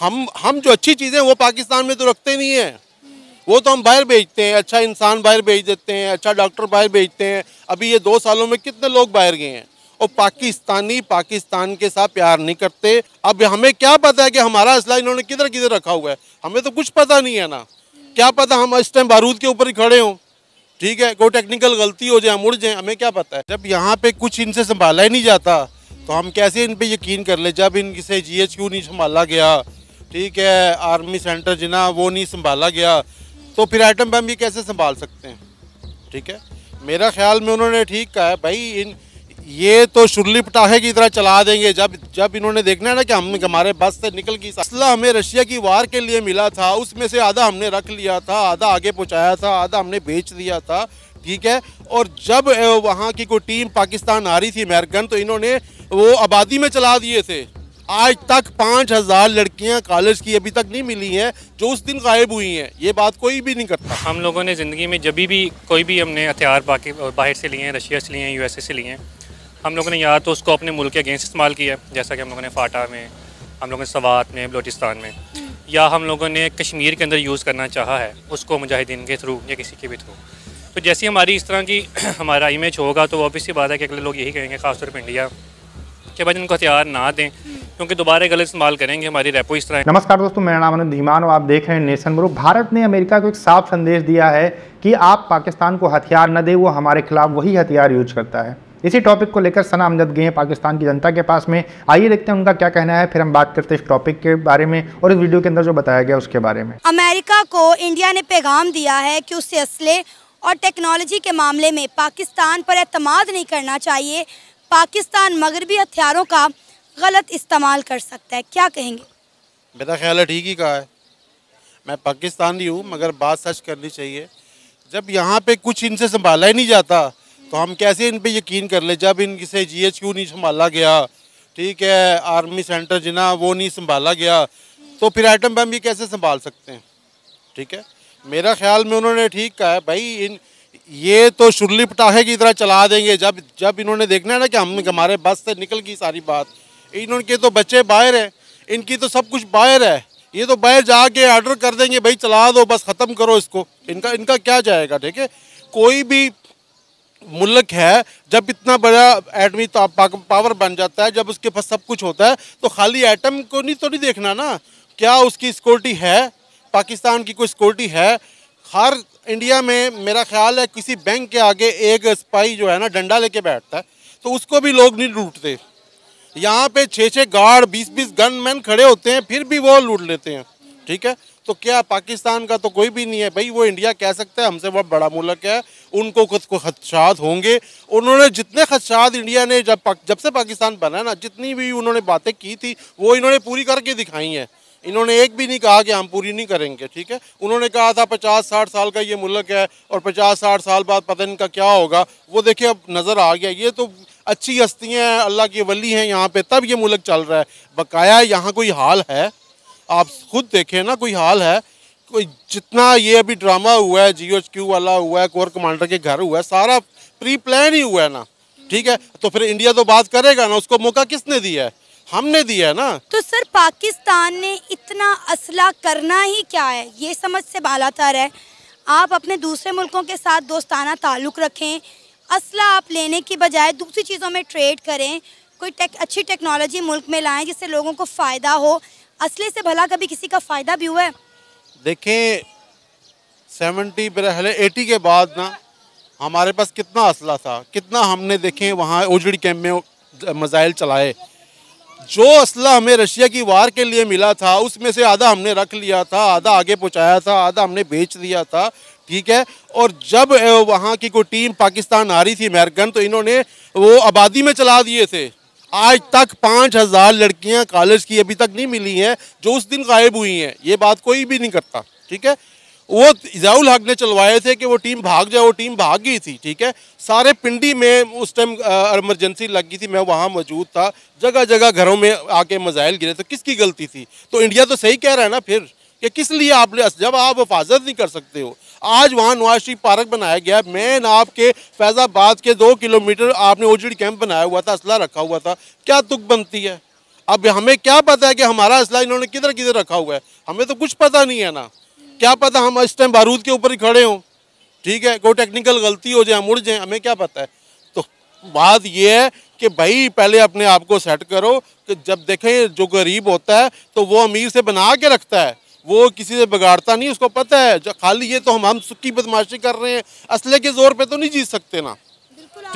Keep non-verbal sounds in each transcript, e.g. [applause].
हम हम जो अच्छी चीज़ें वो पाकिस्तान में तो रखते नहीं हैं वो तो हम बाहर भेजते हैं अच्छा इंसान बाहर भेज देते हैं अच्छा डॉक्टर बाहर भेजते हैं अभी ये दो सालों में कितने लोग बाहर गए हैं और पाकिस्तानी पाकिस्तान के साथ प्यार नहीं करते अब हमें क्या पता है कि हमारा असला इन्होंने किधर किधर रखा हुआ है हमें तो कुछ पता नहीं है ना क्या पता हम इस टाइम बारूद के ऊपर ही खड़े हों ठीक है कोई टेक्निकल गलती हो जाए मुड़ जाए हमें क्या पता है जब यहाँ पे कुछ इनसे संभाला ही नहीं जाता तो हम कैसे इन पर यकीन कर ले जब इनसे जी एच क्यू नहीं संभाला गया ठीक है आर्मी सेंटर जिना वो नहीं संभाला गया तो फिर आइटम बम ये कैसे संभाल सकते हैं ठीक है मेरा ख्याल में उन्होंने ठीक कहा भाई इन ये तो शुरली पटाखे की तरह चला देंगे जब जब इन्होंने देखना है ना कि हम हमारे बस से निकल गई असला हमें रशिया की वार के लिए मिला था उसमें से आधा हमने रख लिया था आधा आगे पहुंचाया था आधा हमने बेच दिया था ठीक है और जब वहाँ की कोई टीम पाकिस्तान आ रही थी अमेरिकन तो इन्होंने वो आबादी में चला दिए थे आज तक पाँच हज़ार लड़कियाँ कॉलेज की अभी तक नहीं मिली हैं जो उस दिन गायब हुई हैं ये बात कोई भी नहीं करता हम लोगों ने ज़िंदगी में जब भी कोई भी हमने हथियार बाकी बाहर से लिए हैं रशिया से लिए हैं यूएसए से लिए हैं हम लोगों ने या तो उसको अपने मुल्क के अगेंस्ट इस्तेमाल किया जैसा कि हम लोगों ने फाटा में हम लोगों ने सवात में बलोचिस्तान में या हम लोगों ने कश्मीर के अंदर यूज़ करना चाहा है उसको मुजाहिदीन के थ्रू या किसी के भी थ्रू तो जैसी हमारी इस तरह की [clears throat] हमारा इमेज होगा तो ऑब्वियसली बात है कि अगले लोग यही कहेंगे खासतौर पर इंडिया बच्चे भाई इनको हथियार ना दें क्योंकि दोबारा गलत इस्तेमाल करेंगे हमारी रेपो इस तरह नमस्कार दोस्तों मेरा नाम अनंत धीमान और आप देख रहे हैं नेशन ग्रुप भारत ने अमेरिका को एक साफ संदेश दिया है कि आप पाकिस्तान को हथियार न दें वो हमारे खिलाफ वही हथियार यूज करता है इसी टॉपिक को लेकर सना अमजद गए हैं पाकिस्तान की जनता के पास में आइए देखते हैं उनका क्या कहना है फिर हम बात करते हैं इस टॉपिक के बारे में और इस वीडियो के अंदर जो बताया गया उसके बारे में अमेरिका को इंडिया ने पैगाम दिया है कि उससे असले और टेक्नोलॉजी के मामले में पाकिस्तान पर अतमाद नहीं करना चाहिए पाकिस्तान मगरबी हथियारों का गलत इस्तेमाल कर सकता है क्या कहेंगे मेरा ख्याल है ठीक ही कहा है मैं पाकिस्तानी हूँ मगर बात सच करनी चाहिए जब यहाँ पे कुछ इनसे संभाला ही नहीं जाता तो हम कैसे इन पे यकीन कर ले जब इनसे जी एच क्यू नहीं संभाला गया ठीक है आर्मी सेंटर जिना वो नहीं संभाला गया तो फिर आइटम बम ये कैसे संभाल सकते हैं ठीक है मेरा ख्याल में उन्होंने ठीक कहा है भाई इन ये तो शुरली पटाखे की तरह चला देंगे जब जब इन्होंने देखना है ना कि हम हमारे बस से निकल गई सारी बात इन्होंने के तो बच्चे बाहर हैं इनकी तो सब कुछ बाहर है ये तो बाहर जाके ऑर्डर कर देंगे भाई चला दो बस ख़त्म करो इसको इनका इनका क्या जाएगा ठीक है कोई भी मुल्क है जब इतना बड़ा एटमी तो पावर बन जाता है जब उसके पास सब कुछ होता है तो खाली एटम को नहीं तो नहीं देखना ना क्या उसकी सिक्योरिटी है पाकिस्तान की कोई सिक्योरिटी है हर इंडिया में मेरा ख्याल है किसी बैंक के आगे एक स्पाई जो है ना डंडा लेके बैठता है तो उसको भी लोग नहीं लूटते यहाँ पे छः छः गार्ड बीस बीस गनमैन खड़े होते हैं फिर भी वो लूट लेते हैं ठीक है तो क्या पाकिस्तान का तो कोई भी नहीं है भाई वो इंडिया कह सकते हैं हमसे बहुत बड़ा मुल्क है उनको खुद को खदशात होंगे उन्होंने जितने खदशात इंडिया ने जब जब से पाकिस्तान बना ना जितनी भी उन्होंने बातें की थी वो इन्होंने पूरी करके दिखाई हैं इन्होंने एक भी नहीं कहा कि हम पूरी नहीं करेंगे ठीक है उन्होंने कहा था पचास साठ साल का ये मुल्क है और पचास साठ साल बाद पता इनका क्या होगा वो देखिए अब नज़र आ गया ये तो अच्छी हस्तियाँ हैं अल्लाह की वली हैं यहाँ पे तब ये मुल्क चल रहा है बकाया यहाँ कोई हाल है आप खुद देखें ना कोई हाल है कोई जितना ये अभी ड्रामा हुआ है जी क्यू वाला हुआ है कोर कमांडर के घर हुआ है सारा प्री प्लान ही हुआ है ना ठीक है तो फिर इंडिया तो बात करेगा ना उसको मौका किसने दिया है हमने दिया है ना तो सर पाकिस्तान ने इतना असला करना ही क्या है ये समझ से बालातर है आप अपने दूसरे मुल्कों के साथ दोस्ताना ताल्लुक़ रखें असला आप लेने की बजाय दूसरी चीज़ों में ट्रेड करें कोई टेक अच्छी टेक्नोलॉजी मुल्क में लाएं जिससे लोगों को फ़ायदा हो असले से भला कभी किसी का फ़ायदा भी हुआ है देखें सेवेंटी पहले एटी के बाद ना हमारे पास कितना असला था कितना हमने देखें वहाँ ओजड़ी कैम्प में मज़ाइल चलाए जो असला हमें रशिया की वार के लिए मिला था उसमें से आधा हमने रख लिया था आधा आगे पहुंचाया था आधा हमने बेच दिया था ठीक है और जब वहाँ की कोई टीम पाकिस्तान आ रही थी अमेरिकन तो इन्होंने वो आबादी में चला दिए थे आज तक पाँच हज़ार लड़कियाँ कॉलेज की अभी तक नहीं मिली हैं जो उस दिन गायब हुई हैं ये बात कोई भी नहीं करता ठीक है वो इजाउल हक ने चलवाए थे कि वो टीम भाग जाए वो टीम भाग गई थी ठीक है सारे पिंडी में उस टाइम इमरजेंसी लग गई थी मैं वहाँ मौजूद था जगह जगह घरों में आके मजाइल गिरे तो किसकी गलती थी तो इंडिया तो सही कह रहा है ना फिर कि किस लिए आप जब आप हिफाजत नहीं कर सकते हो आज वहाँ नवाज शरीफ पार्क बनाया गया मेन आपके फैज़ाबाद के दो किलोमीटर आपने ओजड़ी कैंप बनाया हुआ था असला रखा हुआ था क्या दुख बनती है अब हमें क्या पता है कि हमारा असला इन्होंने किधर किधर रखा हुआ है हमें तो कुछ पता नहीं है ना क्या पता हम इस टाइम बारूद के ऊपर ही खड़े हों ठीक है कोई टेक्निकल गलती हो जाए हम उड़ जाए हमें क्या पता है तो बात यह है कि भाई पहले अपने आप को सेट करो कि जब देखें जो गरीब होता है तो वो अमीर से बना के रखता है वो किसी से बिगाड़ता नहीं उसको पता है खाली ये तो हम हम सुखी बदमाशी कर रहे हैं असले के ज़ोर पे तो नहीं जीत सकते ना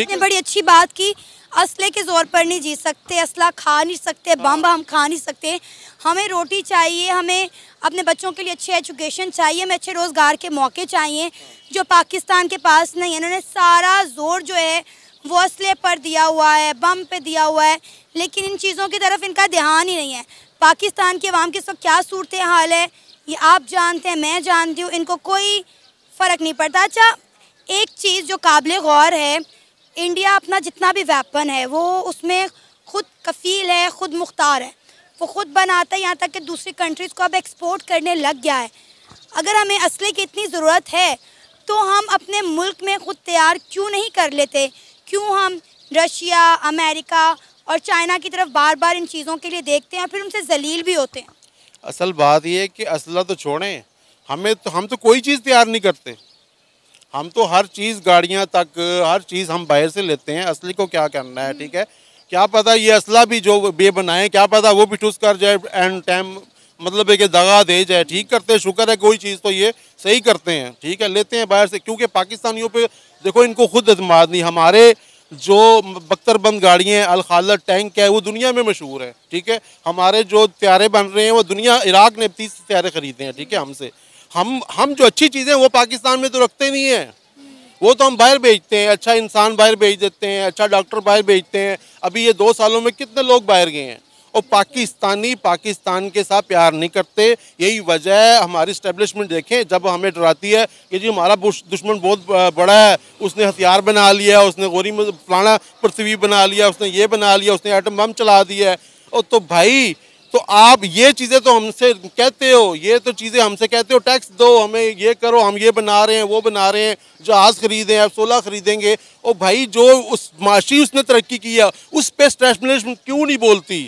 आपने बड़ी अच्छी बात की असले के ज़ोर पर नहीं जी सकते असला खा नहीं सकते हाँ। बम हम खा नहीं सकते हमें रोटी चाहिए हमें अपने बच्चों के लिए अच्छी एजुकेशन चाहिए हमें अच्छे रोज़गार के मौके चाहिए जो पाकिस्तान के पास नहीं है उन्होंने सारा ज़ोर जो है वो असले पर दिया हुआ है बम पे दिया हुआ है लेकिन इन चीज़ों की तरफ इनका ध्यान ही नहीं है पाकिस्तान के अवाम के सब क्या सूरत हाल है ये आप जानते हैं मैं जानती हूँ इनको कोई फ़र्क नहीं पड़ता अच्छा एक चीज़ जो काबिल गौर है इंडिया अपना जितना भी वेपन है वो उसमें खुद कफ़ील है ख़ुद मुख्तार है वो ख़ुद बनाता है यहाँ तक कि दूसरी कंट्रीज़ को अब एक्सपोर्ट करने लग गया है अगर हमें असले की इतनी ज़रूरत है तो हम अपने मुल्क में ख़ुद तैयार क्यों नहीं कर लेते क्यों हम रशिया अमेरिका और चाइना की तरफ बार बार इन चीज़ों के लिए देखते हैं फिर उनसे जलील भी होते हैं असल बात यह है कि असला तो छोड़ें हमें तो हम तो कोई चीज़ तैयार नहीं करते हम तो हर चीज़ गाड़ियाँ तक हर चीज़ हम बाहर से लेते हैं असली को क्या करना है ठीक है क्या पता ये असला भी जो बे बनाए क्या पता वो भी ठुस कर जाए एंड टाइम मतलब एक दगा दे जाए ठीक करते हैं शुक्र है कोई चीज़ तो ये सही करते हैं ठीक है लेते हैं बाहर से क्योंकि पाकिस्तानियों पे देखो इनको खुद अतमाद नहीं हमारे जो बख्तरबंद गाड़ियाँ अलखालत टैंक है वो दुनिया में मशहूर है ठीक है हमारे जो त्यारे बन रहे हैं वो दुनिया इराक ने तीस त्यारे ख़रीदे हैं ठीक है हमसे हम हम जो अच्छी चीज़ें वो पाकिस्तान में तो रखते नहीं हैं वो तो हम बाहर भेजते हैं अच्छा इंसान बाहर भेज देते हैं अच्छा डॉक्टर बाहर भेजते हैं अभी ये दो सालों में कितने लोग बाहर गए हैं और पाकिस्तानी पाकिस्तान के साथ प्यार नहीं करते यही वजह है हमारी स्टेब्लिशमेंट देखें जब हमें डराती है कि जी हमारा दुश्मन बहुत बड़ा है उसने हथियार बना लिया उसने गोरी में फलाना पृथ्वी बना लिया उसने ये बना लिया उसने एटम बम चला दिया है और तो भाई तो आप ये चीज़ें तो हमसे कहते हो ये तो चीज़ें हमसे कहते हो टैक्स दो हमें ये करो हम ये बना रहे हैं वो बना रहे हैं जहाज़ खरीदें आप सोलह खरीदेंगे और भाई जो उस माशी उसने तरक्की की है उस पर स्टैशमेंट क्यों नहीं बोलती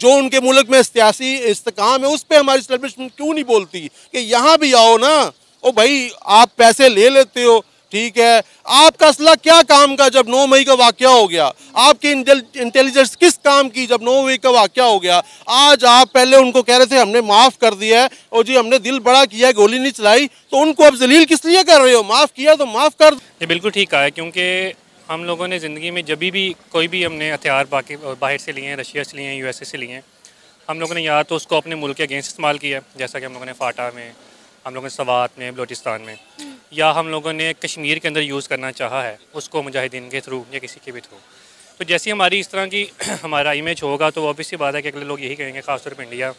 जो उनके मुल्क में सियासी इस्तकाम है उस पर हमारी स्टैब्लिशमेंट क्यों नहीं बोलती कि यहाँ भी आओ ना ओ भाई आप पैसे ले लेते हो ठीक है आपका असला क्या काम का जब 9 मई का वाक्य हो गया आपकी इंटेलिजेंस किस काम की जब 9 मई का वाक्य हो गया आज आप पहले उनको कह रहे थे हमने माफ़ कर दिया है और जी हमने दिल बड़ा किया गोली नहीं चलाई तो उनको अब जलील किस लिए कर रहे हो माफ़ किया तो माफ़ कर ये बिल्कुल ठीक कहा है क्योंकि हम लोगों ने ज़िंदगी में जब भी कोई भी हमने हथियार बाकी बाहर से लिए हैं रशिया से लिए हैं यूएसए से लिए हैं हम लोगों ने या तो उसको अपने मुल्क के अगेंस्ट इस्तेमाल किया जैसा कि हम लोगों ने फाटा में हम लोगों ने सवात में बलोचिस्तान में या हम लोगों ने कश्मीर के अंदर यूज़ करना चाहा है उसको मुजाहिदीन के थ्रू या किसी के भी थ्रू तो जैसी हमारी इस तरह की [clears throat] हमारा इमेज होगा तो ऑबियसली बात है कि अगले लोग यही कहेंगे खासतौर पर इंडिया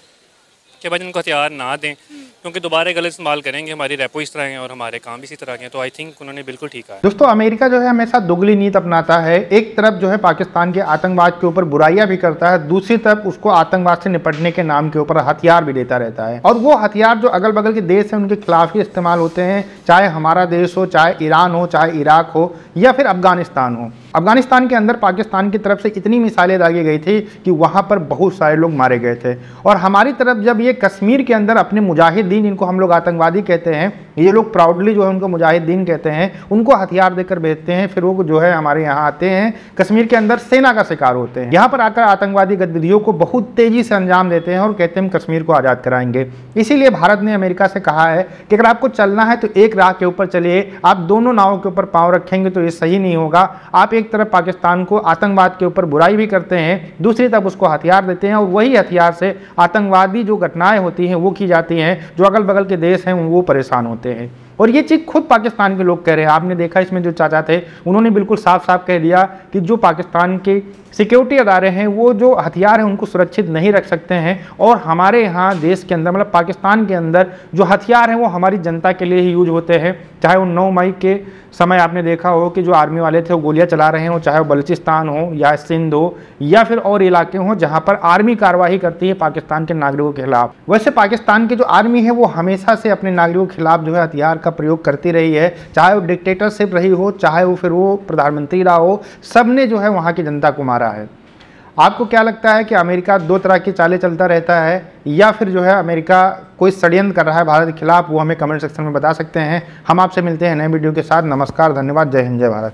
कि भाई इनको हथियार ना दें क्योंकि दोबारा गलत इस्तेमाल करेंगे हमारी रेपो इस तरह है और हमारे काम भी इसी तरह के तो आई थिंक उन्होंने बिल्कुल ठीक है दोस्तों अमेरिका जो है हमेशा दुगली नीत अपनाता है एक तरफ जो है पाकिस्तान के आतंकवाद के ऊपर बुराइयां भी करता है दूसरी तरफ उसको आतंकवाद से निपटने के नाम के ऊपर हथियार भी देता रहता है और वो हथियार जो अगल बगल के देश हैं उनके खिलाफ ही इस्तेमाल होते हैं चाहे हमारा देश हो चाहे ईरान हो चाहे इराक हो या फिर अफगानिस्तान हो अफगानिस्तान के अंदर पाकिस्तान की तरफ से इतनी मिसाइलें दागी गई थी कि वहाँ पर बहुत सारे लोग मारे गए थे और हमारी तरफ जब ये कश्मीर के अंदर अपने मुजाहिदीन इनको हम लोग आतंकवादी कहते हैं ये लोग प्राउडली जो है उनको मुजाहिदीन कहते हैं उनको हथियार देकर भेजते हैं फिर वो जो है हमारे यहाँ आते हैं कश्मीर के अंदर सेना का शिकार होते हैं यहाँ पर आकर आतंकवादी गतिविधियों को बहुत तेज़ी से अंजाम देते हैं और कहते हैं हम कश्मीर को आज़ाद कराएंगे इसीलिए भारत ने अमेरिका से कहा है कि अगर आपको चलना है तो एक राह के ऊपर चलिए आप दोनों नावों के ऊपर पाँव रखेंगे तो ये सही नहीं होगा आप एक तरफ पाकिस्तान को आतंकवाद के ऊपर बुराई भी करते हैं दूसरी तरफ उसको हथियार देते हैं और वही हथियार से आतंकवादी जो घटनाएं होती हैं वो की जाती हैं जो अगल बगल के देश हैं वो परेशान होते हैं और ये चीज़ खुद पाकिस्तान के लोग कह रहे हैं आपने देखा इसमें जो चाचा थे उन्होंने बिल्कुल साफ साफ कह दिया कि जो पाकिस्तान के सिक्योरिटी अदारे हैं वो जो हथियार हैं उनको सुरक्षित नहीं रख सकते हैं और हमारे यहाँ देश के अंदर मतलब पाकिस्तान के अंदर जो हथियार हैं वो हमारी जनता के लिए ही यूज होते हैं चाहे वो नौ मई के समय आपने देखा हो कि जो आर्मी वाले थे वो गोलियाँ चला रहे हों चाहे वो बलूचिस्तान हो या सिंध हो या फिर और इलाके हों जहाँ पर आर्मी कार्रवाई करती है पाकिस्तान के नागरिकों के खिलाफ वैसे पाकिस्तान की जो आर्मी है वो हमेशा से अपने नागरिकों के खिलाफ जो है हथियार का प्रयोग करती रही है चाहे वो डिक्टेटरशिप रही हो चाहे वो फिर वो प्रधानमंत्री रहा हो सब ने जो है वहाँ की जनता को रहा है आपको क्या लगता है कि अमेरिका दो तरह की चालें चलता रहता है या फिर जो है अमेरिका कोई षड्यंत्र कर रहा है भारत के खिलाफ वो हमें कमेंट सेक्शन में बता सकते हैं हम आपसे मिलते हैं नए वीडियो के साथ नमस्कार धन्यवाद जय हिंद जय भारत